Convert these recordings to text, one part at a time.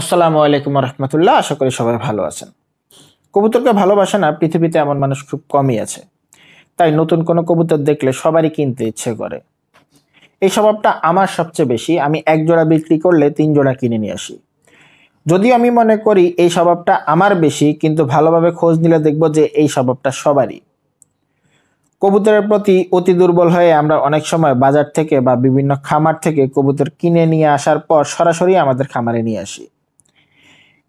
আসসালামু আলাইকুম রহমতুল্লাহ আশা করি সবাই ভালো আছেন কবুতরকে ভালোবাসে না পৃথিবীতে এমন মানুষ খুব কমই আছে তাই নতুন কোনো কবুতর দেখলে সবারই কিনতে ইচ্ছে করে এই স্বভাবটা আমার সবচেয়ে বেশি আমি এক জোড়া বিক্রি করলে তিন জোড়া কিনে নিয়ে আসি যদিও আমি মনে করি এই স্বভাবটা আমার বেশি কিন্তু ভালোভাবে খোঁজ নিলে দেখব যে এই স্বভাবটা সবারই কবুতরের প্রতি অতি দুর্বল হয়ে আমরা অনেক সময় বাজার থেকে বা বিভিন্ন খামার থেকে কবুতর কিনে নিয়ে আসার পর সরাসরি আমাদের খামারে নিয়ে আসি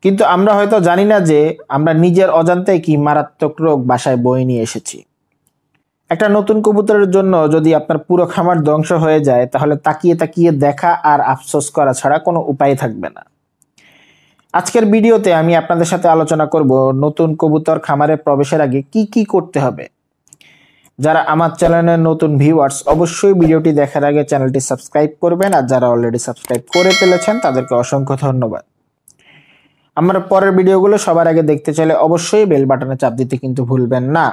কিন্তু আমরা হয়তো জানি না যে আমরা নিজের অজান্তে কি মারাত্মক রোগ বাসায় বয়ে নিয়ে এসেছি একটা নতুন কবুতরের জন্য যদি আপনার পুরো খামার ধ্বংস হয়ে যায় তাহলে তাকিয়ে তাকিয়ে দেখা আর আফসোস করা ছাড়া কোনো উপায় থাকবে না আজকের ভিডিওতে আমি আপনাদের সাথে আলোচনা করব নতুন কবুতর খামারে প্রবেশের আগে কি কি করতে হবে যারা আমার চ্যানেলের নতুন ভিউয়ার্স অবশ্যই ভিডিওটি দেখার আগে চ্যানেলটি সাবস্ক্রাইব করবেন আর যারা অলরেডি সাবস্ক্রাইব করে ফেলেছেন তাদেরকে অসংখ্য ধন্যবাদ আমার পরের ভিডিওগুলো সবার আগে দেখতে চাইলে অবশ্যই বেল বাটনে চাপ দিতে কিন্তু ভুলবেন না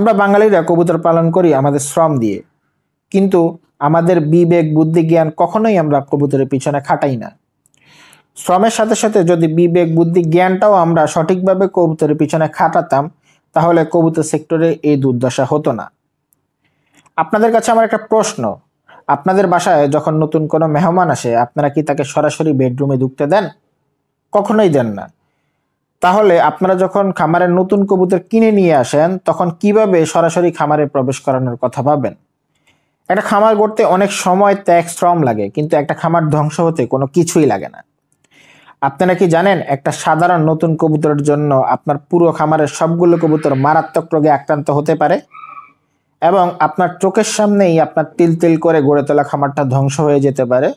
আমরা বাঙালিরা কবুতর পালন করি আমাদের শ্রম দিয়ে কিন্তু আমাদের বিবেক বুদ্ধি জ্ঞান কখনোই আমরা কবুতরের পিছনে খাটাই না শ্রমের সাথে সাথে যদি বিবেক বুদ্ধি জ্ঞানটাও আমরা সঠিকভাবে কবুতরের পিছনে খাটাতাম তাহলে কবুতর সেক্টরে এই দুর্দশা হতো না আপনাদের কাছে আমার একটা প্রশ্ন আপনাদের বাসায় যখন নতুন কোনো মেহমান আসে আপনারা কি তাকে সরাসরি বেডরুমে ঢুকতে দেন কখনোই দেন না তাহলে আপনারা যখন খামারের নতুন কবুতর কিনে নিয়ে আসেন তখন কিভাবে সরাসরি খামারে প্রবেশ করানোর কথা ভাবেন একটা খামার গড়তে অনেক সময় ত্যাগ শ্রম লাগে কিন্তু একটা খামার ধ্বংস হতে কোনো কিছুই লাগে না আপনারা কি জানেন একটা সাধারণ নতুন কবুতরের জন্য আপনার পুরো খামারের সবগুলো কবুতর মারাত্মক রোগে আক্রান্ত হতে পারে এবং আপনার চোখের সামনেই আপনার তিল তিল করে গড়ে তোলা খামারটা ধ্বংস হয়ে যেতে পারে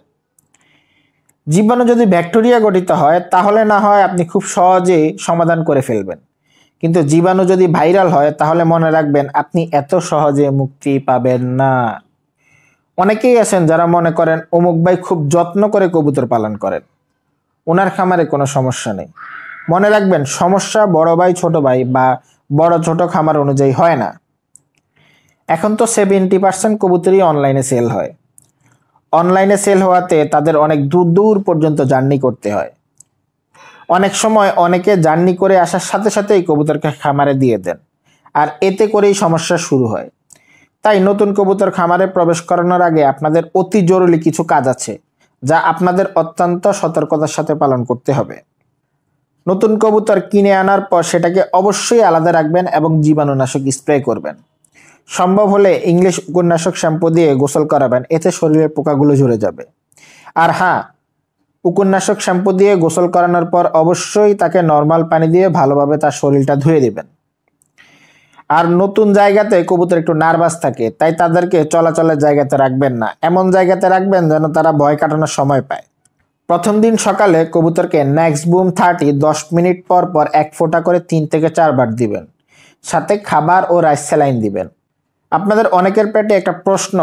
জীবাণু যদি ব্যাকটেরিয়া গঠিত হয় তাহলে না হয় আপনি খুব সহজে সমাধান করে ফেলবেন কিন্তু জীবাণু যদি ভাইরাল হয় তাহলে মনে রাখবেন আপনি এত সহজে মুক্তি পাবেন না অনেকেই আছেন যারা মনে করেন অমুক ভাই খুব যত্ন করে কবুতর পালন করেন ওনার খামারে কোনো সমস্যা নেই মনে রাখবেন সমস্যা বড় ভাই ছোট ভাই বা বড় ছোট খামার অনুযায়ী হয় না এখন তো সেভেন্টি পার্সেন্ট কবুতরই অনলাইনে সেল হয় অনলাইনে সেল হওয়াতে তাদের অনেক দূর দূর পর্যন্ত জার্নি করতে হয় অনেক সময় অনেকে জার্নি করে আসার সাথে সাথেই কবুতরকে খামারে দিয়ে দেন আর এতে করেই সমস্যা শুরু হয় তাই নতুন কবুতর খামারে প্রবেশ করানোর আগে আপনাদের অতি জরুরি কিছু কাজ আছে যা আপনাদের অত্যন্ত সতর্কতার সাথে পালন করতে হবে নতুন কবুতর কিনে আনার পর সেটাকে অবশ্যই আলাদা রাখবেন এবং জীবাণুনাশক স্প্রে করবেন সম্ভব হলে ইংলিশ উপন্যাসক শ্যাম্পু দিয়ে গোসল করাবেন এতে শরীরের পোকাগুলো ঝরে যাবে আর হ্যাঁ উপন্যাসক শ্যাম্পু দিয়ে গোসল করানোর পর অবশ্যই তাকে নর্মাল পানি দিয়ে ভালোভাবে তার শরীরটা ধুয়ে দেবেন আর নতুন জায়গাতে কবুতর একটু নার্ভাস থাকে তাই তাদেরকে চলাচলের জায়গাতে রাখবেন না এমন জায়গাতে রাখবেন যেন তারা ভয় কাটানোর সময় পায় প্রথম দিন সকালে কবুতরকে ন্যাক্স বুম থার্টি দশ মিনিট পর পর এক ফোঁটা করে তিন থেকে চারবার দিবেন সাথে খাবার ও রাইস স্যালাইন দিবেন আপনাদের অনেকের পেটে একটা প্রশ্ন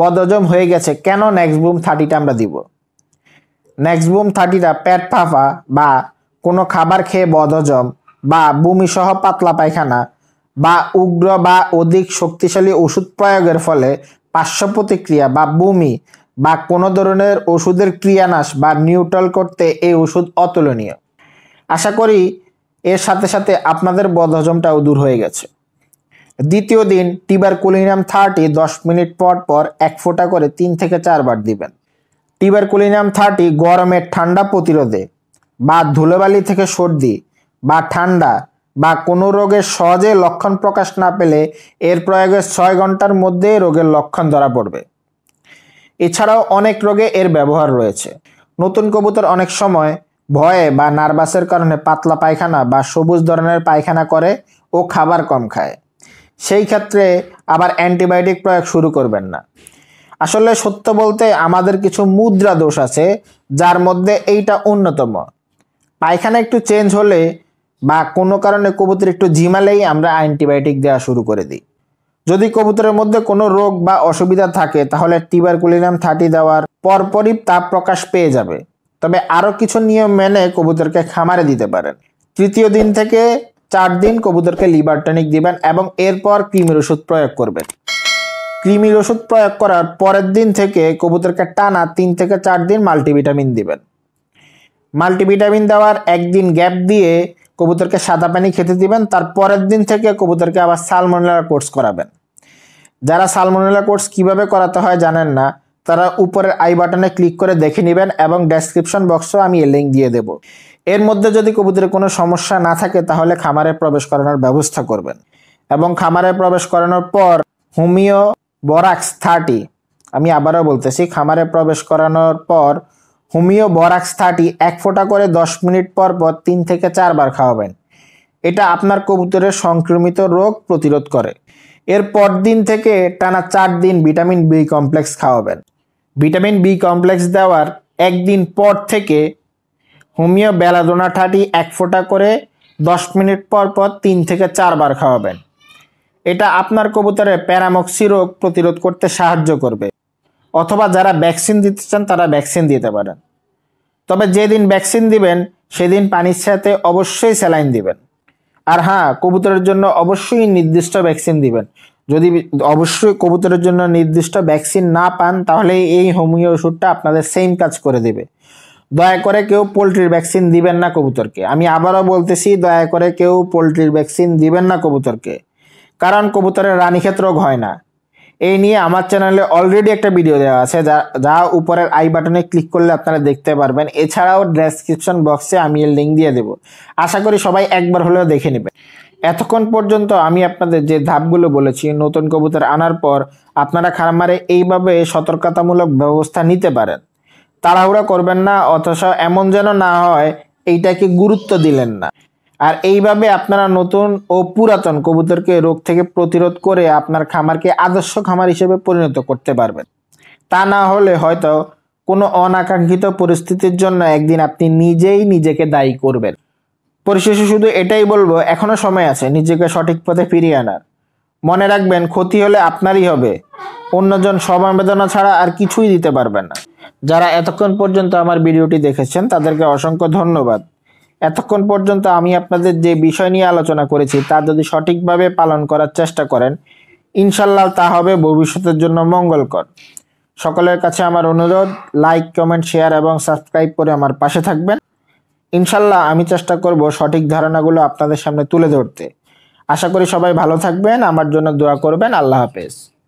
বদজম হয়ে গেছে কেন নেক্সট বুম থার্টিটা আমরা দিব নেক্সট বুম থার্টিটা পেট ফাফা বা কোনো খাবার খেয়ে বদজম বা বমিসহ পাতলা পায়খানা বা উগ্র বা অধিক শক্তিশালী ওষুধ প্রয়োগের ফলে পার্শ্ব প্রতিক্রিয়া বা বমি বা কোনো ধরনের ওষুধের ক্রিয়ানাশ বা নিউট্রাল করতে এই ওষুধ অতুলনীয় আশা করি এর সাথে সাথে আপনাদের বদহজমটাও দূর হয়ে গেছে দ্বিতীয় দিন টিবার কুলিনাম থার্টি দশ মিনিট পর পর এক ফোঁটা করে তিন থেকে চারবার দিবেন টিবার কুলিনাম থার্টি গরমের ঠান্ডা প্রতিরোধে বা ধুলোবালি থেকে সর্দি বা ঠান্ডা বা কোনো রোগের সহজে লক্ষণ প্রকাশ না পেলে এর প্রয়োগের ছয় ঘন্টার মধ্যে রোগের লক্ষণ ধরা পড়বে এছাড়াও অনেক রোগে এর ব্যবহার রয়েছে নতুন কবুতর অনেক সময় ভয়ে বা নার্ভাসের কারণে পাতলা পায়খানা বা সবুজ ধরনের পায়খানা করে ও খাবার কম খায় সেই ক্ষেত্রে আবার অ্যান্টিবায়োটিক প্রয়োগ শুরু করবেন না আসলে সত্য বলতে আমাদের কিছু মুদ্রা দোষ আছে যার মধ্যে এইটা অন্যতম পায়খানা একটু চেঞ্জ হলে বা কোনো কারণে কবুতর একটু ঝিমালেই আমরা অ্যান্টিবায়োটিক দেওয়া শুরু করে দিই যদি কবুতরের মধ্যে কোনো রোগ বা অসুবিধা থাকে তাহলে টিবারকুলিনাম থার্টি দেওয়ার পরপরই তাপ প্রকাশ পেয়ে যাবে তবে আরও কিছু নিয়ম মেনে কবুতরকে খামারে দিতে পারেন তৃতীয় দিন থেকে চার দিন কবুতরকে লিভার টনিক দিবেন এবং এরপর কৃমির ওষুধ প্রয়োগ করবেন ক্রিমির ওষুধ প্রয়োগ করার পরের দিন থেকে কবুতরকে টানা তিন থেকে চার দিন মাল্টিভিটামিন দিবেন মাল্টিভিটামিন দেওয়ার একদিন গ্যাপ দিয়ে কবুতরকে সাদা পানি খেতে দিবেন তার পরের দিন থেকে কবুতরকে আবার সালমোনেলা কোর্স করাবেন যারা সালমোনেলা কোর্স কিভাবে করাতে হয় জানেন না তারা উপরের আই বাটনে ক্লিক করে দেখে নেবেন এবং ডেসক্রিপশন বক্সও আমি লিঙ্ক দিয়ে দেব এর মধ্যে যদি কবুতরের কোনো সমস্যা না থাকে তাহলে খামারে প্রবেশ করানোর ব্যবস্থা করবেন এবং খামারে প্রবেশ করানোর পর হোমিও বরাক্স থার্টি আমি আবারও বলতেছি খামারে প্রবেশ করানোর পর হোমিও বরাক্স থার্টি এক ফোঁটা করে দশ মিনিট পর পর তিন থেকে চারবার খাওয়াবেন এটা আপনার কবুতরের সংক্রমিত রোগ প্রতিরোধ করে এর পর দিন থেকে টানা চার দিন ভিটামিন বি কমপ্লেক্স খাওয়াবেন ভিটামিন বি কমপ্লেক্স দেওয়ার একদিন পর থেকে হোমিও বেলাদোনা ঠাটি এক ফোঁটা করে দশ মিনিট পর পর তিন থেকে চারবার খাওয়াবেন এটা আপনার কবুতরের প্যারামক্সি রোগ প্রতিরোধ করতে সাহায্য করবে অথবা যারা ভ্যাকসিন দিতে চান তারা ভ্যাকসিন দিতে পারেন তবে যেদিন ভ্যাকসিন দিবেন সেদিন পানির সাথে অবশ্যই স্যালাইন দিবেন আর হ্যাঁ কবুতরের জন্য অবশ্যই নির্দিষ্ট ভ্যাকসিন দিবেন যদি অবশ্যই কবুতরের জন্য নির্দিষ্ট ভ্যাকসিন না পান তাহলে এই হোমিও ওষুধটা আপনাদের সেম কাজ করে দেবে দয়া করে কেউ পোলট্রির ভ্যাকসিন দিবেন না কবুতরকে আমি আবারও বলতেছি দয়া করে কেউ পোলট্রির ভ্যাকসিন দিবেন না কবুতরকে কারণ কবুতরের রানীক্ষেত্র হয় না এই নিয়ে আমার চ্যানেলে অলরেডি একটা ভিডিও দেওয়া আছে যা যা উপরের আই বাটনে ক্লিক করলে আপনারা দেখতে পারবেন এছাড়াও ডেসক্রিপশন বক্সে আমি লিঙ্ক দিয়ে দেব আশা করি সবাই একবার হলেও দেখে নেবেন এতক্ষণ পর্যন্ত আমি আপনাদের যে ধাপগুলো বলেছি নতুন কবুতর আনার পর আপনারা খামারে এইভাবে সতর্কতামূলক ব্যবস্থা নিতে পারেন তাড়াহুড়া করবেন না অথচ এমন যেন না হয় এইটাকে গুরুত্ব দিলেন না আর এইভাবে আপনারা নতুন ও পুরাতন কবুতরকে রোগ থেকে প্রতিরোধ করে আপনার খামারকে আদর্শ খামার হিসেবে পরিণত করতে পারবেন তা না হলে হয়তো কোনো অনাকাঙ্ক্ষিত পরিস্থিতির জন্য একদিন আপনি নিজেই নিজেকে দায়ী করবেন পরিশেষে শুধু এটাই বলবো এখনও সময় আছে নিজেকে সঠিক পথে ফিরিয়ে আনার মনে রাখবেন ক্ষতি হলে আপনারই হবে অন্যজন সমবেদনা ছাড়া আর কিছুই দিতে পারবে না যারা এতক্ষণ পর্যন্ত আমার ভিডিওটি দেখেছেন তাদেরকে অসংখ্য ধন্যবাদ এতক্ষণ পর্যন্ত আমি আপনাদের যে বিষয় নিয়ে আলোচনা করেছি তা যদি সঠিকভাবে পালন করার চেষ্টা করেন ইনশাল্লাহ তা হবে ভবিষ্যতের জন্য মঙ্গলকর সকলের কাছে আমার অনুরোধ লাইক কমেন্ট শেয়ার এবং সাবস্ক্রাইব করে আমার পাশে থাকবেন ইনশাল্লাহ আমি চেষ্টা করব সঠিক ধারণাগুলো আপনাদের সামনে তুলে ধরতে আশা করি সবাই ভালো থাকবেন আমার জন্য দোয়া করবেন আল্লাহ হাফেজ